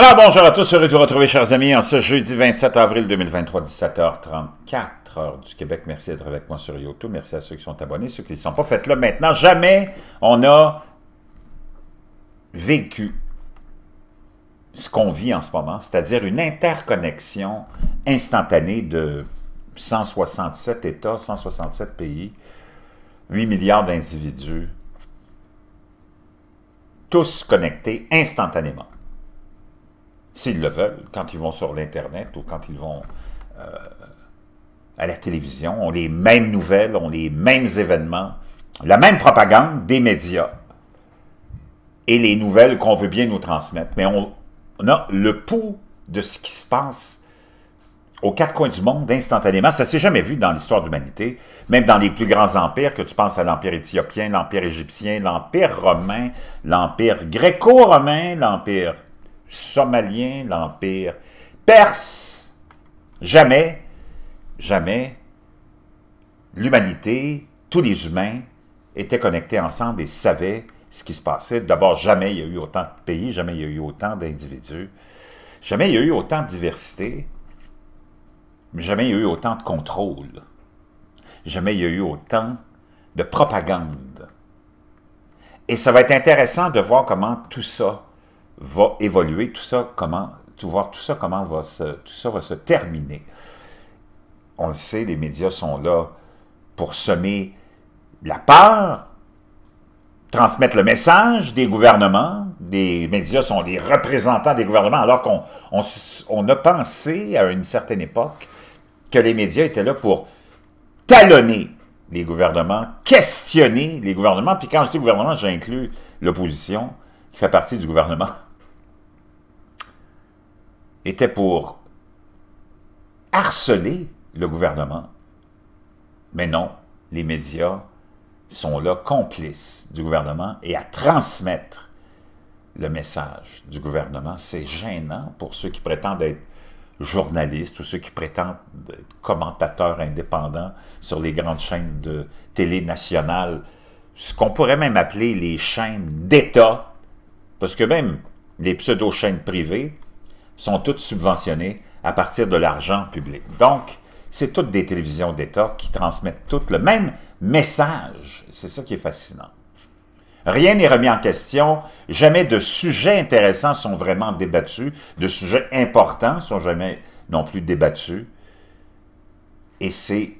Alors, bonjour à tous, heureux de vous retrouver, chers amis, en ce jeudi 27 avril 2023, 17h34, heure du Québec. Merci d'être avec moi sur YouTube. Merci à ceux qui sont abonnés, ceux qui ne sont pas. Faites-le maintenant. Jamais on a vécu ce qu'on vit en ce moment, c'est-à-dire une interconnexion instantanée de 167 États, 167 pays, 8 milliards d'individus, tous connectés instantanément s'ils le veulent, quand ils vont sur l'Internet ou quand ils vont euh, à la télévision, ont les mêmes nouvelles, ont les mêmes événements, la même propagande des médias et les nouvelles qu'on veut bien nous transmettre. Mais on, a le pouls de ce qui se passe aux quatre coins du monde instantanément. Ça s'est jamais vu dans l'histoire de l'humanité, même dans les plus grands empires, que tu penses à l'empire éthiopien, l'empire égyptien, l'empire romain, l'empire gréco-romain, l'empire somalien, l'Empire perse. Jamais, jamais, l'humanité, tous les humains étaient connectés ensemble et savaient ce qui se passait. D'abord, jamais il y a eu autant de pays, jamais il y a eu autant d'individus, jamais il y a eu autant de diversité, mais jamais il y a eu autant de contrôle, jamais il y a eu autant de propagande. Et ça va être intéressant de voir comment tout ça va évoluer, tout ça, comment, tout, voir tout ça, comment va se, tout ça va se terminer. On le sait, les médias sont là pour semer la peur, transmettre le message des gouvernements. Les médias sont les représentants des gouvernements, alors qu'on on, a pensé à une certaine époque que les médias étaient là pour talonner les gouvernements, questionner les gouvernements. Puis quand je dis gouvernement, j'inclus l'opposition qui fait partie du gouvernement était pour harceler le gouvernement. Mais non, les médias sont là complices du gouvernement et à transmettre le message du gouvernement. C'est gênant pour ceux qui prétendent être journalistes ou ceux qui prétendent être commentateurs indépendants sur les grandes chaînes de télé nationale, ce qu'on pourrait même appeler les chaînes d'État, parce que même les pseudo-chaînes privées sont toutes subventionnées à partir de l'argent public. Donc, c'est toutes des télévisions d'État qui transmettent toutes le même message. C'est ça qui est fascinant. Rien n'est remis en question, jamais de sujets intéressants sont vraiment débattus, de sujets importants sont jamais non plus débattus. Et c'est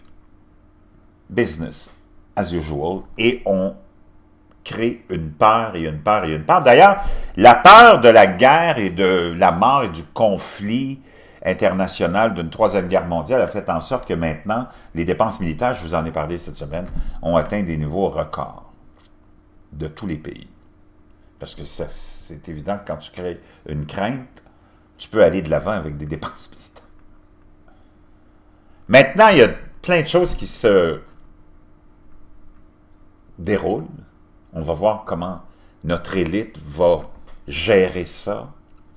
business as usual et on crée une peur et une peur et une peur. D'ailleurs, la peur de la guerre et de la mort et du conflit international d'une troisième guerre mondiale a fait en sorte que maintenant, les dépenses militaires, je vous en ai parlé cette semaine, ont atteint des niveaux records de tous les pays. Parce que c'est évident que quand tu crées une crainte, tu peux aller de l'avant avec des dépenses militaires. Maintenant, il y a plein de choses qui se déroulent on va voir comment notre élite va gérer ça,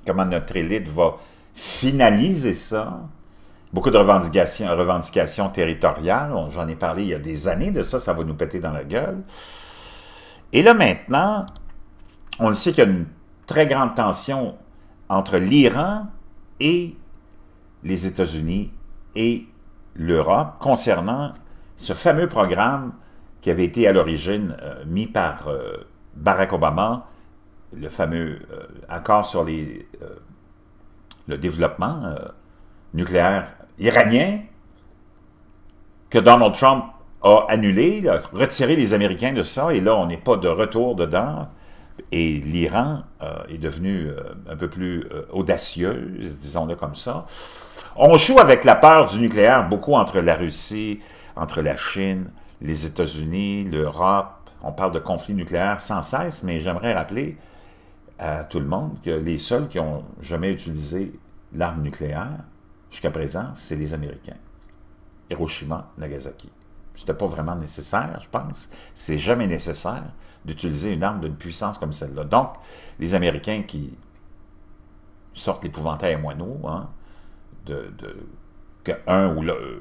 comment notre élite va finaliser ça. Beaucoup de revendications, territoriales, j'en ai parlé il y a des années de ça, ça va nous péter dans la gueule. Et là maintenant, on le sait qu'il y a une très grande tension entre l'Iran et les États-Unis et l'Europe concernant ce fameux programme qui avait été à l'origine euh, mis par euh, Barack Obama, le fameux euh, accord sur les, le développement nucléaire iranien, que Donald Trump a annulé, a retiré les Américains de ça, et là, on n'est pas de retour dedans. Et l'Iran est devenu un peu plus audacieuse, disons-le comme ça. On joue avec la peur du nucléaire beaucoup entre la Russie, entre la Chine, les États-Unis, l'Europe. On parle de conflits nucléaires sans cesse, mais j'aimerais rappeler à tout le monde que les seuls qui ont jamais utilisé l'arme nucléaire jusqu'à présent, c'est les Américains. Hiroshima, Nagasaki. C'était pas vraiment nécessaire, je pense. C'est jamais nécessaire d'utiliser une arme d'une puissance comme celle-là. Donc, les Américains qui sortent l'épouvantail moineau, hein, de, de, que un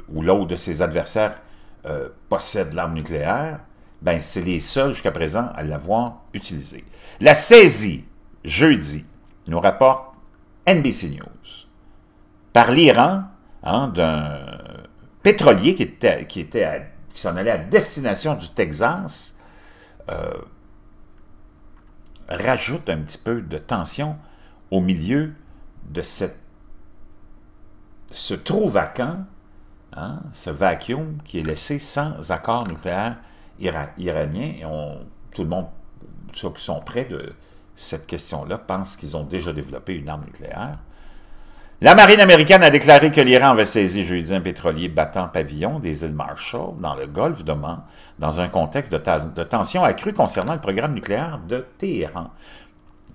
ou l'autre de ses adversaires euh, possède l'arme nucléaire, ben, c'est les seuls jusqu'à présent à l'avoir utilisée. La saisie, jeudi, nous rapporte NBC News, par l'Iran, hein, d'un pétrolier qui, était, qui, était s'en allait à destination du Texas, euh, rajoute un petit peu de tension au milieu de ce trou vacant Hein, ce vacuum qui est laissé sans accord nucléaire iranien. Et tout le monde, ceux qui sont près de cette question-là, pense qu'ils ont déjà développé une arme nucléaire. La marine américaine a déclaré que l'Iran avait saisi jeudi un pétrolier battant pavillon des îles Marshall dans le golfe d'Oman dans un contexte de, de tension accrue concernant le programme nucléaire de Téhéran.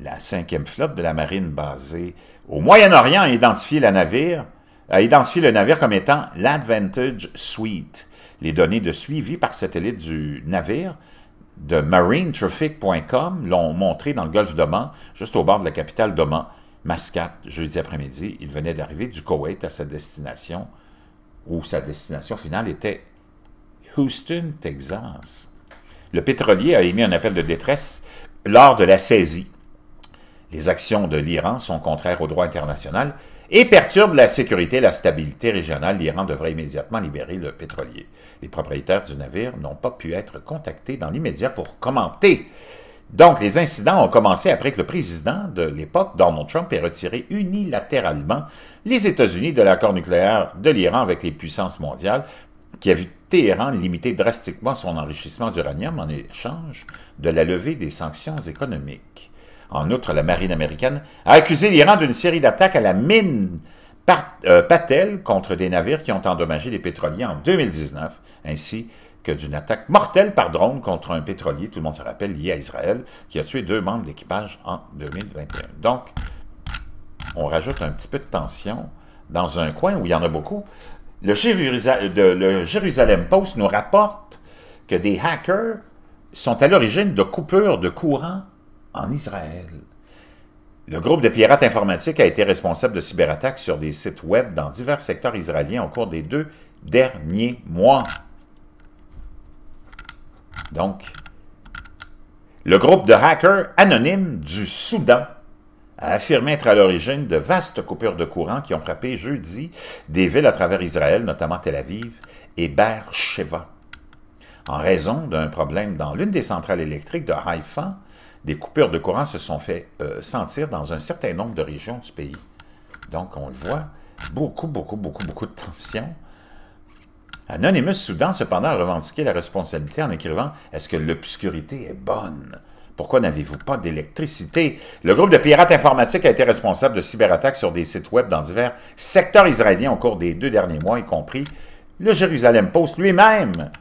La cinquième flotte de la marine basée au Moyen-Orient a identifié la navire a euh, identifié le navire comme étant l'Advantage Suite. Les données de suivi par satellite du navire de marinetraffic.com l'ont montré dans le golfe d'Oman, juste au bord de la capitale d'Oman, Mascate, jeudi après-midi. Il venait d'arriver du Koweït à sa destination, où sa destination finale était Houston, Texas. Le pétrolier a émis un appel de détresse lors de la saisie. Les actions de l'Iran sont contraires au droit international et perturbe la sécurité et la stabilité régionale, l'Iran devrait immédiatement libérer le pétrolier. Les propriétaires du navire n'ont pas pu être contactés dans l'immédiat pour commenter. Donc, les incidents ont commencé après que le président de l'époque, Donald Trump, ait retiré unilatéralement les États-Unis de l'accord nucléaire de l'Iran avec les puissances mondiales, qui a vu Téhéran limiter drastiquement son enrichissement d'uranium en échange de la levée des sanctions économiques en outre la marine américaine, a accusé l'Iran d'une série d'attaques à la mine euh, Patel contre des navires qui ont endommagé les pétroliers en 2019, ainsi que d'une attaque mortelle par drone contre un pétrolier, tout le monde se rappelle, lié à Israël, qui a tué deux membres d'équipage en 2021. Donc, on rajoute un petit peu de tension dans un coin où il y en a beaucoup. Le, le Jérusalem Post nous rapporte que des hackers sont à l'origine de coupures de courant en Israël. Le groupe de pirates informatiques a été responsable de cyberattaques sur des sites web dans divers secteurs israéliens au cours des deux derniers mois. Donc, le groupe de hackers anonymes du Soudan a affirmé être à l'origine de vastes coupures de courant qui ont frappé jeudi des villes à travers Israël, notamment Tel Aviv et Sheva en raison d'un problème dans l'une des centrales électriques de Haïfa. Des coupures de courant se sont fait euh, sentir dans un certain nombre de régions du pays. Donc, on le voit, beaucoup, beaucoup, beaucoup, beaucoup de tensions. Anonymous Soudan, cependant, a revendiqué la responsabilité en écrivant « Est-ce que l'obscurité est bonne? Pourquoi n'avez-vous pas d'électricité? » Le groupe de pirates informatiques a été responsable de cyberattaques sur des sites web dans divers secteurs israéliens au cours des deux derniers mois, y compris le Jérusalem Post lui-même.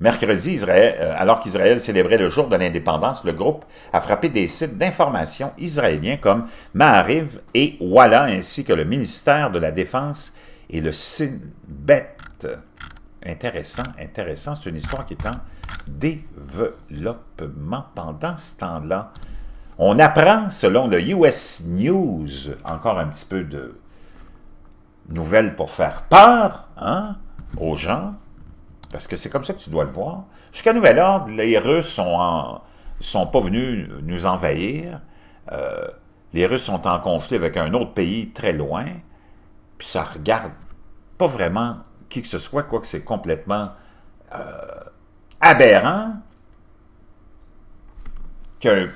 Mercredi, Israël, euh, alors qu'Israël célébrait le jour de l'indépendance, le groupe a frappé des sites d'information israéliens comme Maariv et Walla, ainsi que le ministère de la Défense et le Sinbet. Intéressant, intéressant. C'est une histoire qui est en développement pendant ce temps-là. On apprend, selon le US News, encore un petit peu de nouvelles pour faire peur hein, aux gens, parce que c'est comme ça que tu dois le voir. Jusqu'à nouvel ordre, les Russes sont sont pas venus nous envahir. Euh, les Russes sont en conflit avec un autre pays très loin. Puis ça regarde pas vraiment qui que ce soit, quoique c'est complètement euh, aberrant qu'un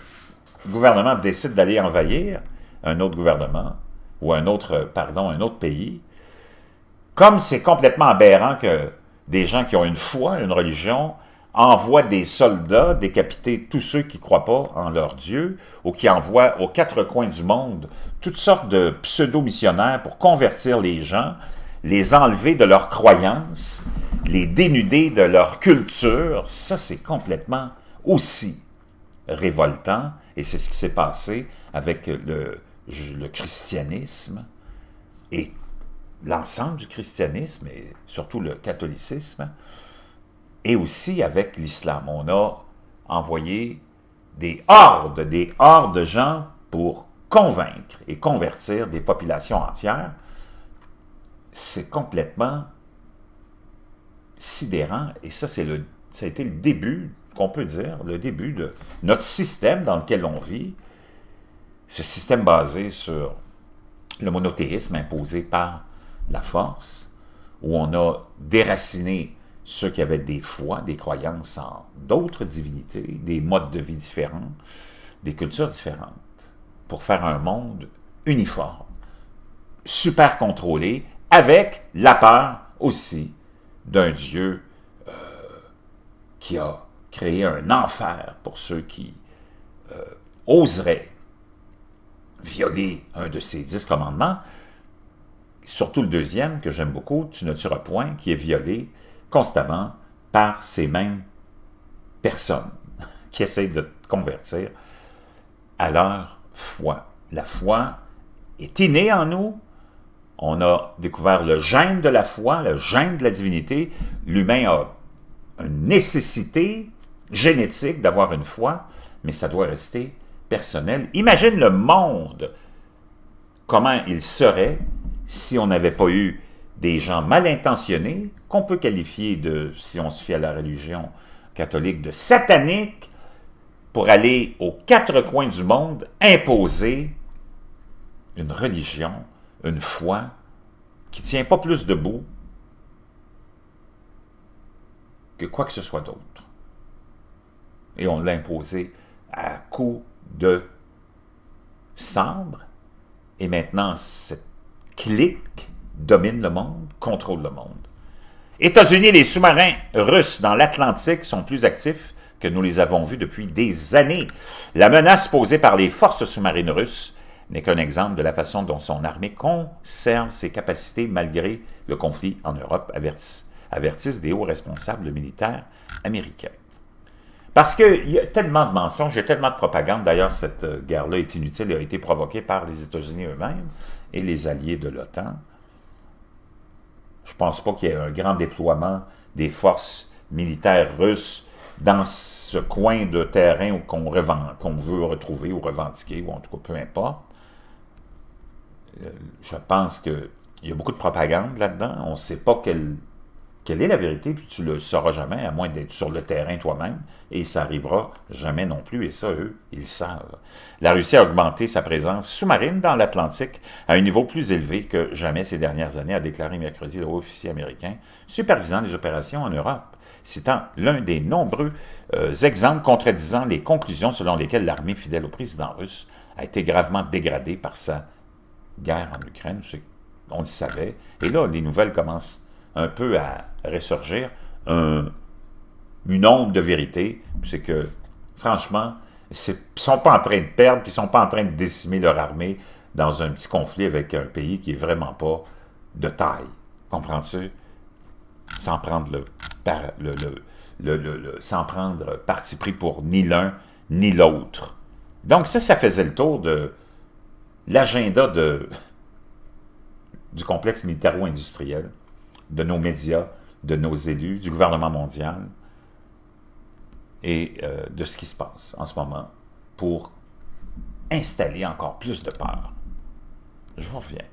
gouvernement décide d'aller envahir un autre gouvernement ou un autre, pardon, un autre pays, comme c'est complètement aberrant que des gens qui ont une foi, une religion, envoient des soldats décapiter tous ceux qui ne croient pas en leur Dieu, ou qui envoient aux quatre coins du monde toutes sortes de pseudo-missionnaires pour convertir les gens, les enlever de leurs croyances, les dénuder de leur culture, ça c'est complètement aussi révoltant, et c'est ce qui s'est passé avec le, christianisme, et l'ensemble du christianisme et surtout le catholicisme, et aussi avec l'islam. On a envoyé des hordes, des hordes de gens pour convaincre et convertir des populations entières. C'est complètement sidérant, et ça, c'est le, ça a été le début, qu'on peut dire, le début de notre système dans lequel on vit, ce système basé sur le monothéisme imposé par la force, où on a déraciné ceux qui avaient des foi, des croyances en d'autres divinités, des modes de vie différents, des cultures différentes, pour faire un monde uniforme, super contrôlé, avec la peur aussi d'un Dieu euh, qui a créé un enfer pour ceux qui euh, oseraient violer un de ses dix commandements, surtout le deuxième, que j'aime beaucoup, Tu ne tueras point, qui est violé constamment par ces mêmes personnes qui essayent de te convertir à leur foi. La foi est innée en nous. On a découvert le gène de la foi, le gène de la divinité. L'humain a une nécessité génétique d'avoir une foi, mais ça doit rester personnel. Imagine le monde, comment il serait si on n'avait pas eu des gens mal intentionnés, qu'on peut qualifier de, si on se fie à la religion catholique, de satanique, pour aller aux quatre coins du monde imposer une religion, une foi, qui ne tient pas plus debout que quoi que ce soit d'autre. Et on l'a imposé à coup de cendre et maintenant cette clique domine le monde, contrôle le monde. États-Unis les sous-marins russes dans l'Atlantique sont plus actifs que nous les avons vus depuis des années. La menace posée par les forces sous-marines russes n'est qu'un exemple de la façon dont son armée conserve ses capacités malgré le conflit en Europe, avertissent, des hauts responsables militaires américains. Parce qu'il y a tellement de mensonges, il y a tellement de propagande. D'ailleurs, cette euh, guerre-là est inutile, elle a été provoquée par les États-Unis eux-mêmes et les alliés de l'OTAN. Je ne pense pas qu'il y ait un grand déploiement des forces militaires russes dans ce coin de terrain qu'on veut retrouver ou revendiquer, ou en tout cas, peu importe. Euh, je pense qu'il y a beaucoup de propagande là-dedans. On ne sait pas quelle quelle est la vérité, puis tu le sauras jamais, à moins d'être sur le terrain toi-même, et ça arrivera jamais non plus, et ça, eux, ils savent. La Russie a augmenté sa présence sous-marine dans l'Atlantique à un niveau plus élevé que jamais ces dernières années, a déclaré mercredi le haut officier américain, supervisant les opérations en Europe, citant l'un des nombreux euh, exemples contredisant les conclusions selon lesquelles l'armée fidèle au président russe a été gravement dégradée par sa guerre en Ukraine, on le savait, et là, les nouvelles commencent un peu à ressurgir une onde de vérité, c'est que, franchement, ils ne sont pas en train de perdre, ils ne sont pas en train de décimer leur armée dans un petit conflit avec un pays qui n'est vraiment pas de taille. Comprends-tu? Sans prendre le, sans prendre parti pris pour ni l'un ni l'autre. Donc ça, ça faisait le tour de l'agenda du complexe militaro-industriel de nos médias, de nos élus, du gouvernement mondial et euh, de ce qui se passe en ce moment pour installer encore plus de peur. Je vous reviens.